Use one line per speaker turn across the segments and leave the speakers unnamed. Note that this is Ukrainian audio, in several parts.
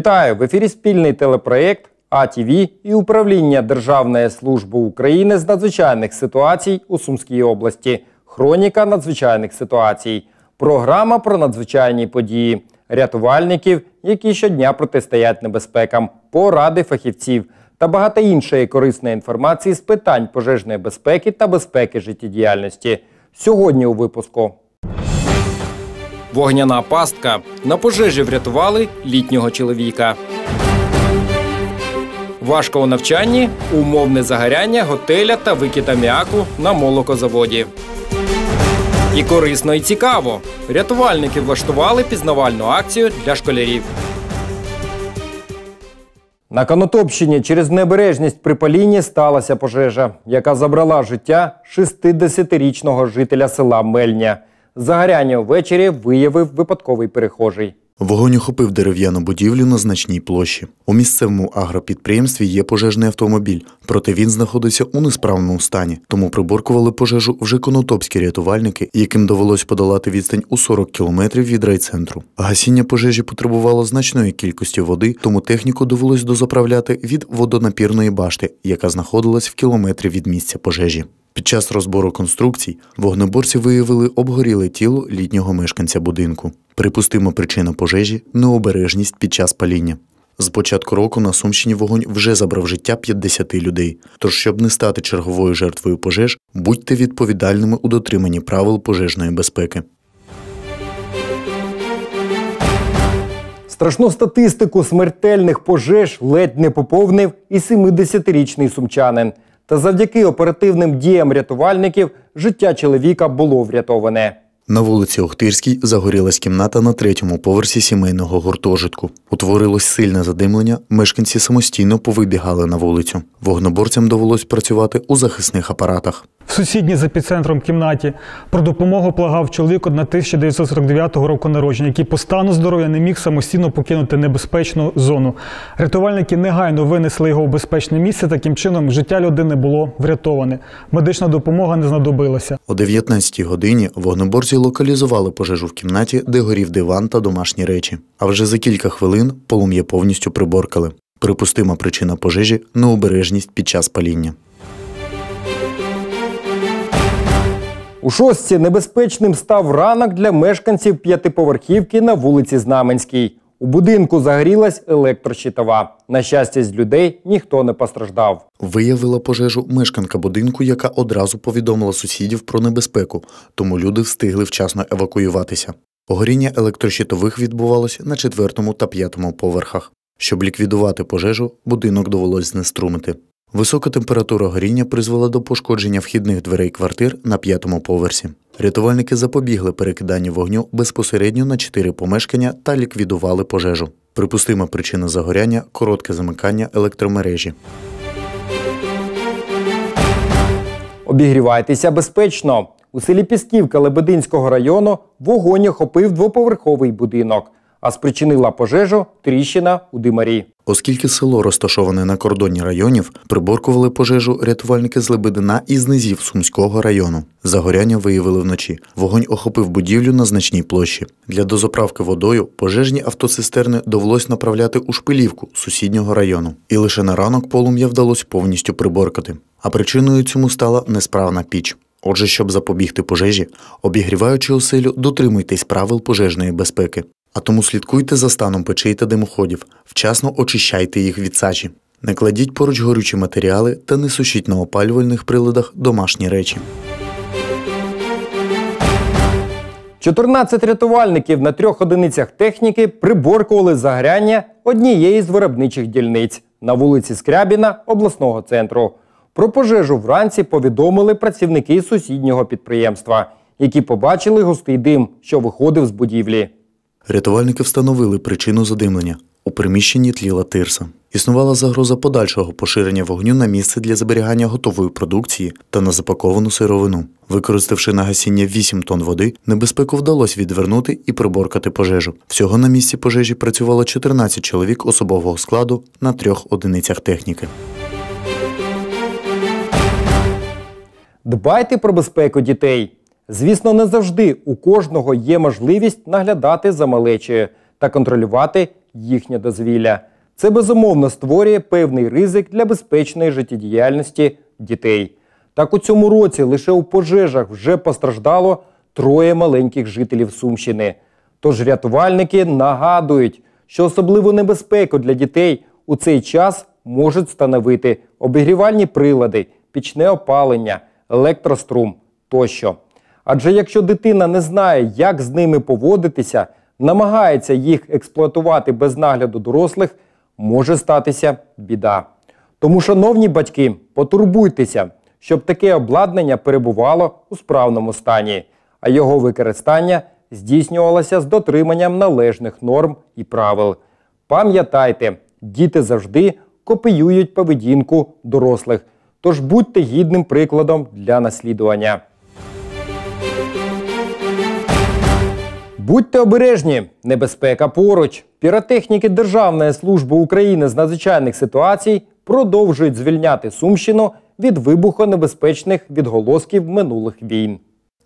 Вітаю в ефірі спільний телепроєкт АТВ і управління Державної служби України з надзвичайних ситуацій у Сумській області. Хроніка надзвичайних ситуацій. Програма про надзвичайні події, рятувальників, які щодня протистоять небезпекам, поради фахівців та багато іншої корисної інформації з питань пожежної безпеки та безпеки життєдіяльності. Сьогодні у випуску. Вогняна пастка на пожежі врятували літнього чоловіка. Важко у навчанні умовне загоряння готеля та викид аміаку на молокозаводі. І корисно і цікаво. Рятувальники влаштували пізнавальну акцію для школярів. На Конотопщині через небережність при палінні сталася пожежа, яка забрала життя 60-річного жителя села Мельня. Загоряння ввечері виявив випадковий перехожий.
Вогонь охопив дерев'яну будівлю на значній площі. У місцевому агропідприємстві є пожежний автомобіль, проте він знаходиться у несправному стані. Тому приборкували пожежу вже конотопські рятувальники, яким довелось подолати відстань у 40 кілометрів від райцентру. Гасіння пожежі потребувало значної кількості води, тому техніку довелось дозаправляти від водонапірної башти, яка знаходилась в кілометрі від місця пожежі. Під час розбору конструкцій вогнеборці виявили обгоріле тіло літнього мешканця будинку. Припустимо, причина пожежі необережність під час паління. З початку року на Сумщині вогонь вже забрав життя 50 людей. Тож, щоб не стати черговою жертвою пожеж, будьте відповідальними у дотриманні правил пожежної безпеки.
Страшну статистику смертельних пожеж ледь не поповнив і 70-річний сумчанин. Та завдяки оперативним діям рятувальників життя чоловіка було врятоване.
На вулиці Охтирській загорілась кімната на третьому поверсі сімейного гуртожитку. Утворилось сильне задимлення, мешканці самостійно повибігали на вулицю. Вогноборцям довелось працювати у захисних апаратах
в сусідній з епіцентром кімнаті. Про допомогу благав чоловік 1949 року народження, який по стану здоров'я не міг самостійно покинути небезпечну зону. Рятувальники негайно винесли його в безпечне місце. Таким чином життя
людини було врятоване. Медична допомога не знадобилася. О 19-й годині вогнеборці локалізували пожежу в кімнаті, де горів диван та домашні речі. А вже за кілька хвилин полум'я повністю приборкали. Припустима причина пожежі необережність під час паління. У шостці небезпечним
став ранок для мешканців п'ятиповерхівки на вулиці Знаменській. У будинку загорілась електрощитова. На щастя, з людей ніхто не постраждав.
Виявила пожежу мешканка будинку, яка одразу повідомила сусідів про небезпеку, тому люди встигли вчасно евакуюватися. Погоріння електрощитових відбувалося на четвертому та п'ятому поверхах. Щоб ліквідувати пожежу, будинок довелось знеструмити. Висока температура горіння призвела до пошкодження вхідних дверей квартир на п'ятому поверсі. Рятувальники запобігли перекиданню вогню безпосередньо на чотири помешкання та ліквідували пожежу. Припустима причина загоряння коротке замикання електромережі. Обігрівайтеся безпечно. У селі Пісківка Лебединського
району вогонь охопив двоповерховий будинок, а спричинила пожежу
тріщина у димарі. Оскільки село розташоване на кордоні районів, приборкували пожежу рятувальники з Лебедина і з низів Сумського району. Загоряння виявили вночі. Вогонь охопив будівлю на значній площі. Для дозаправки водою пожежні автоцистерни довелось направляти у шпилівку сусіднього району. І лише на ранок полум'я вдалося повністю приборкати. А причиною цьому стала несправна піч. Отже, щоб запобігти пожежі, обігріваючи оселю, дотримуйтесь правил пожежної безпеки. А тому слідкуйте за станом печей та димоходів, вчасно очищайте їх від сажі. Не кладіть поруч горючі матеріали та не сушіть на опалювальних приладах домашні речі.
14 рятувальників на трьох одиницях техніки приборкували загряння однієї з виробничих дільниць на вулиці Скрябіна обласного центру. Про пожежу вранці повідомили працівники сусіднього підприємства, які побачили
густий дим, що виходив з будівлі. Рятувальники встановили причину задимлення. У приміщенні тліла тирса. Існувала загроза подальшого поширення вогню на місце для зберігання готової продукції та на запаковану сировину. Використавши на гасіння 8 тонн води, небезпеку вдалося відвернути і приборкати пожежу. Всього на місці пожежі працювало 14 чоловік особового складу на трьох одиницях техніки. Дбайте про безпеку дітей. Звісно, не завжди
у кожного є можливість наглядати за малечею та контролювати їхнє дозвілля. Це безумовно створює певний ризик для безпечної життєдіяльності дітей. Так у цьому році лише у пожежах вже постраждало троє маленьких жителів Сумщини. Тож рятувальники нагадують, що особливу небезпеку для дітей у цей час можуть становити обігрівальні прилади, пічне опалення, електрострум тощо. Адже якщо дитина не знає, як з ними поводитися, намагається їх експлуатувати без нагляду дорослих, може статися біда. Тому, шановні батьки, потурбуйтеся, щоб таке обладнання перебувало у справному стані, а його використання здійснювалося з дотриманням належних норм і правил. Пам'ятайте, діти завжди копіюють поведінку дорослих, тож будьте гідним прикладом для наслідування. Будьте обережні, небезпека поруч. Піротехніки Державної служби України з надзвичайних ситуацій продовжують звільняти Сумщину від вибухонебезпечних відголосків минулих війн.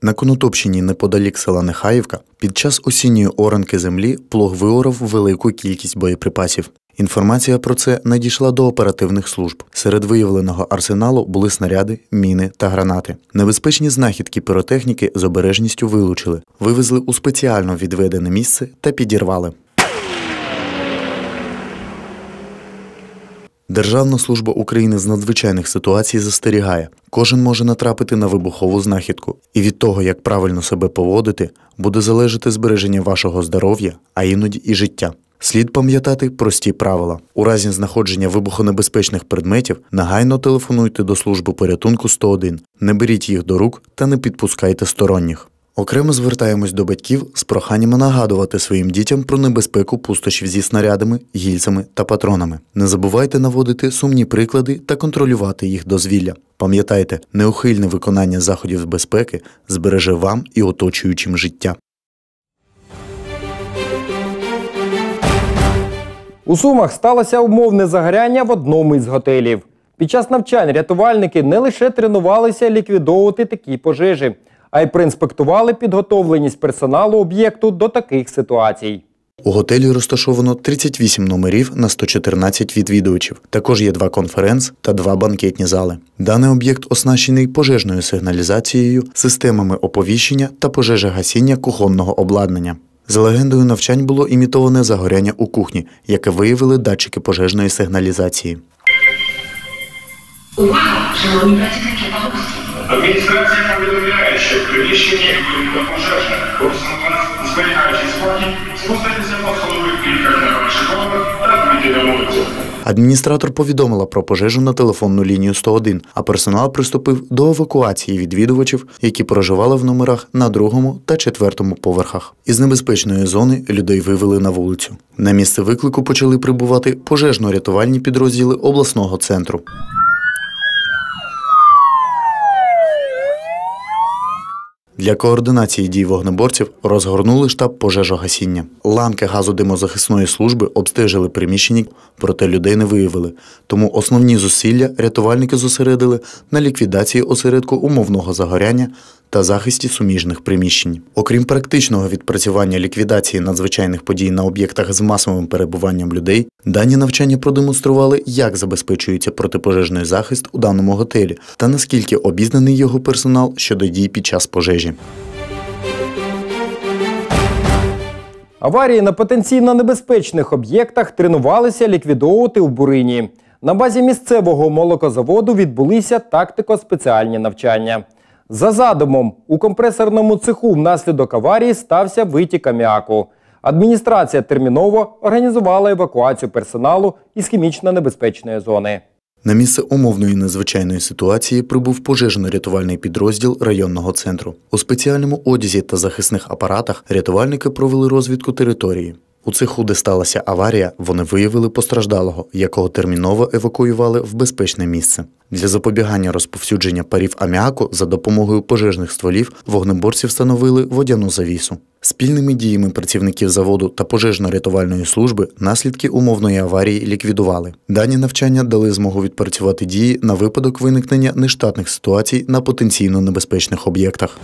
На Конотопщині неподалік села Нехаївка під час осінньої оренки землі плог виорав велику кількість боєприпасів. Інформація про це надійшла до оперативних служб. Серед виявленого арсеналу були снаряди, міни та гранати. Небезпечні знахідки піротехніки з обережністю вилучили, вивезли у спеціально відведене місце та підірвали. Державна служба України з надзвичайних ситуацій застерігає, кожен може натрапити на вибухову знахідку, і від того, як правильно себе поводити, буде залежати збереження вашого здоров'я, а іноді і життя. Слід пам'ятати прості правила. У разі знаходження вибухонебезпечних предметів негайно телефонуйте до служби порятунку 101, не беріть їх до рук та не підпускайте сторонніх. Окремо звертаємось до батьків з проханнями нагадувати своїм дітям про небезпеку пустощів зі снарядами, гільцями та патронами. Не забувайте наводити сумні приклади та контролювати їх дозвілля. Пам'ятайте, неухильне виконання заходів з безпеки збереже вам і оточуючим життя.
У Сумах сталося умовне загоряння в одному із готелів. Під час навчань рятувальники не лише тренувалися ліквідовувати такі пожежі, а й проінспектували підготовленість персоналу об'єкту до таких ситуацій.
У готелі розташовано 38 номерів на 114 відвідувачів. Також є два конференц та два банкетні зали. Даний об'єкт оснащений пожежною сигналізацією, системами оповіщення та пожежогасіння кухонного обладнання. За легендою навчань було імітоване загоряння у кухні, яке виявили датчики пожежної сигналізації. Увага!
Шановні працівники Адміністрація повідомляє, що приміщення приміщенні виникла пожежа. Курс
зберігаючи спокій, спуститися по сходових кілька на Адміністратор повідомила про пожежу на телефонну лінію 101, а персонал приступив до евакуації відвідувачів, які проживали в номерах на другому та четвертому поверхах. Із небезпечної зони людей вивели на вулицю. На місце виклику почали прибувати пожежно-рятувальні підрозділи обласного центру. Для координації дій вогнеборців розгорнули штаб пожежогасіння. Ланки газодимозахисної служби обстежили приміщення, проте людей не виявили. Тому основні зусилля рятувальники зосередили на ліквідації осередку умовного загоряння та захисті суміжних приміщень. Окрім практичного відпрацювання ліквідації надзвичайних подій на об'єктах з масовим перебуванням людей, дані навчання продемонстрували, як забезпечується протипожежний захист у даному готелі та наскільки обізнаний його персонал щодо дій під час пожежі мережі. Аварії на потенційно небезпечних об'єктах
тренувалися ліквідовувати в бурині. На базі місцевого молокозаводу відбулися тактико-спеціальні навчання. За задумом, у компресорному цеху внаслідок аварії стався витік аміаку. Адміністрація терміново організувала евакуацію персоналу із хімічно небезпечної зони.
На місце умовної незвичайної ситуації прибув пожежно-рятувальний підрозділ районного центру. У спеціальному одязі та захисних апаратах рятувальники провели розвідку території. У цеху, де сталася аварія, вони виявили постраждалого, якого терміново евакуювали в безпечне місце. Для запобігання розповсюдження парів аміаку за допомогою пожежних стволів вогнеборці встановили водяну завісу. Спільними діями працівників заводу та пожежно-рятувальної служби наслідки умовної аварії ліквідували. Дані навчання дали змогу відпрацювати дії на випадок виникнення нештатних ситуацій на потенційно небезпечних об'єктах.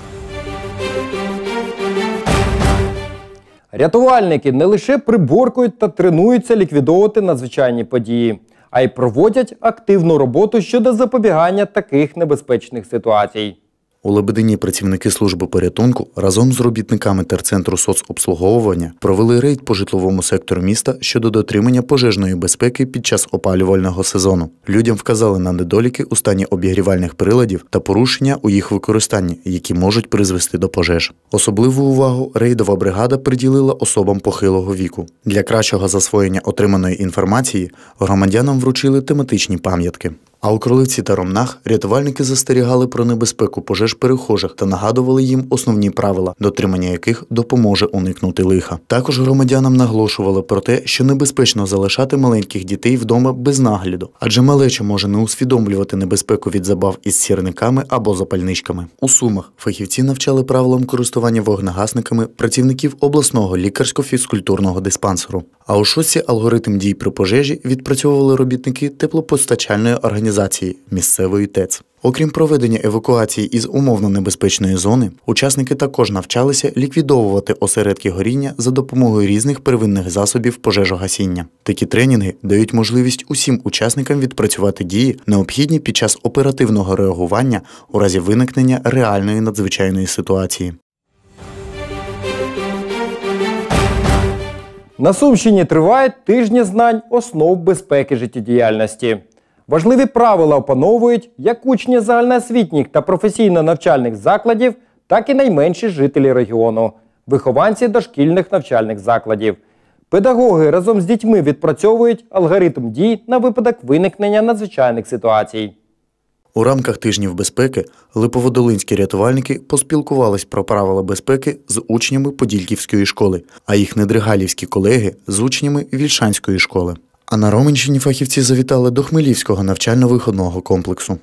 Рятувальники не лише приборкують та тренуються ліквідовувати надзвичайні події, а й проводять активну роботу щодо запобігання таких небезпечних ситуацій.
У Лебедині працівники служби порятунку разом з робітниками терцентру соцобслуговування провели рейд по житловому сектору міста щодо дотримання пожежної безпеки під час опалювального сезону. Людям вказали на недоліки у стані обігрівальних приладів та порушення у їх використанні, які можуть призвести до пожеж. Особливу увагу рейдова бригада приділила особам похилого віку. Для кращого засвоєння отриманої інформації громадянам вручили тематичні пам'ятки. А у кролиці та ромнах рятувальники застерігали про небезпеку пожеж перехожих та нагадували їм основні правила, дотримання яких допоможе уникнути лиха. Також громадянам наголошували про те, що небезпечно залишати маленьких дітей вдома без нагляду, адже малеча може не усвідомлювати небезпеку від забав із сірниками або запальничками. У сумах фахівці навчали правилам користування вогнегасниками працівників обласного лікарсько-фізкультурного диспансеру. А у шоці алгоритм дій при пожежі відпрацьовували робітники теплопостачальної організації організації місцевої ТЕЦ. Окрім проведення евакуації із умовно небезпечної зони, учасники також навчалися ліквідовувати осередки горіння за допомогою різних первинних засобів пожежогасіння. Такі тренінги дають можливість усім учасникам відпрацювати дії, необхідні під час оперативного реагування у разі виникнення реальної надзвичайної ситуації. На Сумщині триває тижні
знань основ безпеки життєдіяльності. Важливі правила опановують як учні загальноосвітніх та професійно-навчальних закладів, так і найменші жителі регіону, вихованці дошкільних навчальних закладів. Педагоги разом з дітьми відпрацьовують алгоритм дій на випадок виникнення надзвичайних ситуацій.
У рамках тижнів безпеки липоводолинські рятувальники поспілкувались про правила безпеки з учнями Подільківської школи, а їх недригалівські колеги з учнями Вільшанської школи. А на Роменщині фахівці завітали до Хмелівського навчально-виходного комплексу.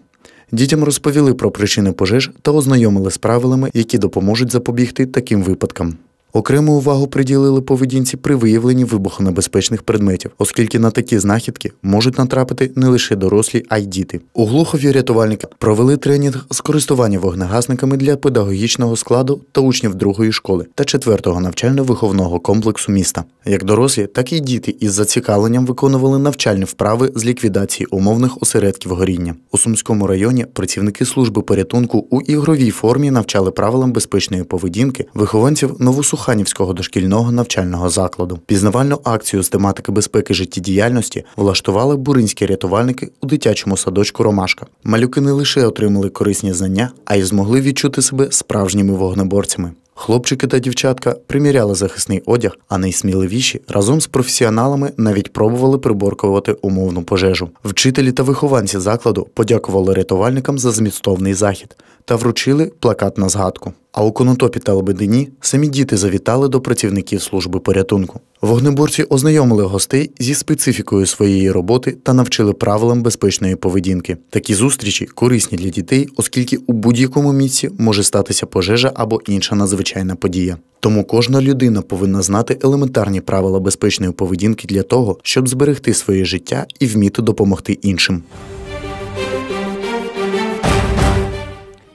Дітям розповіли про причини пожеж та ознайомили з правилами, які допоможуть запобігти таким випадкам. Окрему увагу приділили поведінці при виявленні вибухонебезпечних предметів, оскільки на такі знахідки можуть натрапити не лише дорослі, а й діти. У Глухові рятувальники провели тренінг з користування вогнегасниками для педагогічного складу та учнів другої школи та четвертого навчально-виховного комплексу міста. Як дорослі, так і діти із зацікавленням виконували навчальні вправи з ліквідації умовних осередків горіння. У Сумському районі працівники служби порятунку у ігровій формі навчали правилам безпечної поведінки вихованців новосуха. Коханівського дошкільного навчального закладу. Пізнавальну акцію з тематики безпеки життєдіяльності влаштували буринські рятувальники у дитячому садочку Ромашка. Малюки не лише отримали корисні знання, а й змогли відчути себе справжніми вогнеборцями. Хлопчики та дівчатка приміряли захисний одяг, а найсміливіші разом з професіоналами навіть пробували приборкувати умовну пожежу. Вчителі та вихованці закладу подякували рятувальникам за змістовний захід та вручили плакат на згадку. А у Конотопі та Лебедині самі діти завітали до працівників служби порятунку. Вогнеборці ознайомили гостей зі специфікою своєї роботи та навчили правилам безпечної поведінки. Такі зустрічі корисні для дітей, оскільки у будь-якому місці може статися пожежа або інша надзвичайна подія. Тому кожна людина повинна знати елементарні правила безпечної поведінки для того, щоб зберегти своє життя і вміти допомогти іншим.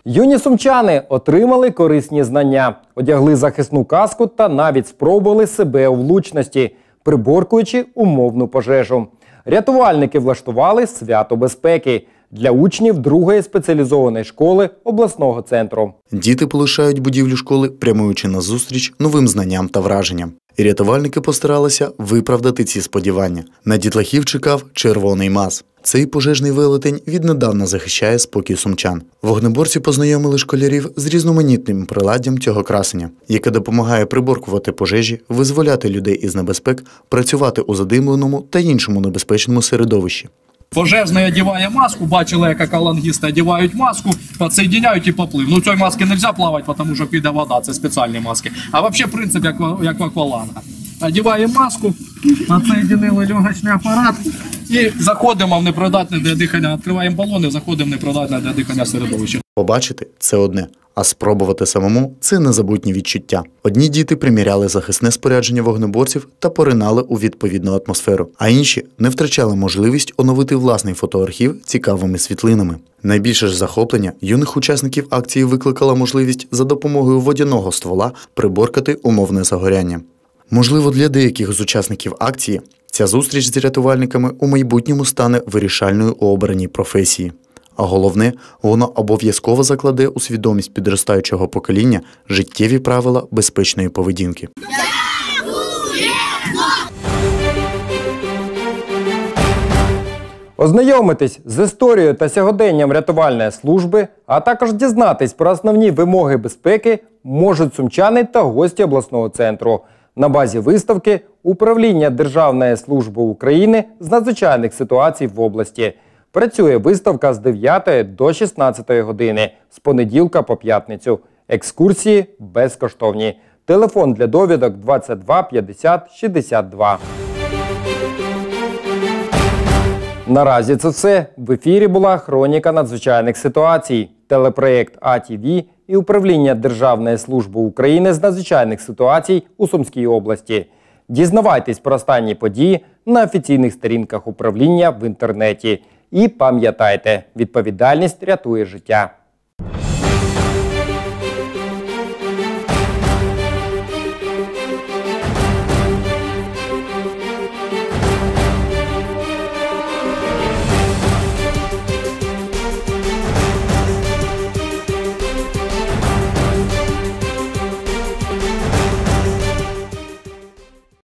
Юні сумчани отримали корисні знання, одягли захисну каску та навіть спробували себе у влучності, приборкуючи умовну пожежу. Рятувальники влаштували свято безпеки для учнів другої спеціалізованої школи обласного центру.
Діти полишають будівлю школи, прямуючи на зустріч новим знанням та враженням. І рятувальники постаралися виправдати ці сподівання. На дітлахів чекав червоний маз. Цей пожежний велетень віднедавна захищає спокій сумчан. Вогнеборці познайомили школярів з різноманітним приладдям цього красення, яке допомагає приборкувати пожежі, визволяти людей із небезпек, працювати у задимленому та іншому небезпечному середовищі.
Пожежний одіває маску, бачили, як акалангісти одівають маску, підсоєдняють і поплив. Ну, цієї маски не можна плавати, тому що піде вода, це спеціальні маски. А взагалі принцип як, як в акваланга. Одягаємо маску, підсоєднили льогачний
апарат і заходимо в непридатне для дихання, відкриваємо балони, заходимо в непридатне для дихання середовище. Побачити це одне, а спробувати самому це незабутні відчуття. Одні діти приміряли захисне спорядження вогнеборців та поринали у відповідну атмосферу, а інші не втрачали можливість оновити власний фотоархів цікавими світлинами. Найбільше ж захоплення юних учасників акції викликала можливість за допомогою водяного ствола приборкати умовне загоряння. Можливо, для деяких з учасників акції ця зустріч з рятувальниками у майбутньому стане вирішальною у обраній професії а головне, воно обов'язково закладе у свідомість підростаючого покоління життєві правила безпечної поведінки.
Ознайомитись з історією та сьогоденням рятувальної служби, а також дізнатись про основні вимоги безпеки можуть сумчани та гості обласного центру на базі виставки Управління Державної служби України з надзвичайних ситуацій в області. Працює виставка з 9 до 16 години з понеділка по п'ятницю. Екскурсії безкоштовні. Телефон для довідок 22 50 62. Наразі це все. В ефірі була хроніка надзвичайних ситуацій. Телепроєкт АТВ і управління Державної служби України з надзвичайних ситуацій у Сумській області. Дізнавайтесь про останні події на офіційних сторінках управління в інтернеті. І пам'ятайте, відповідальність рятує життя.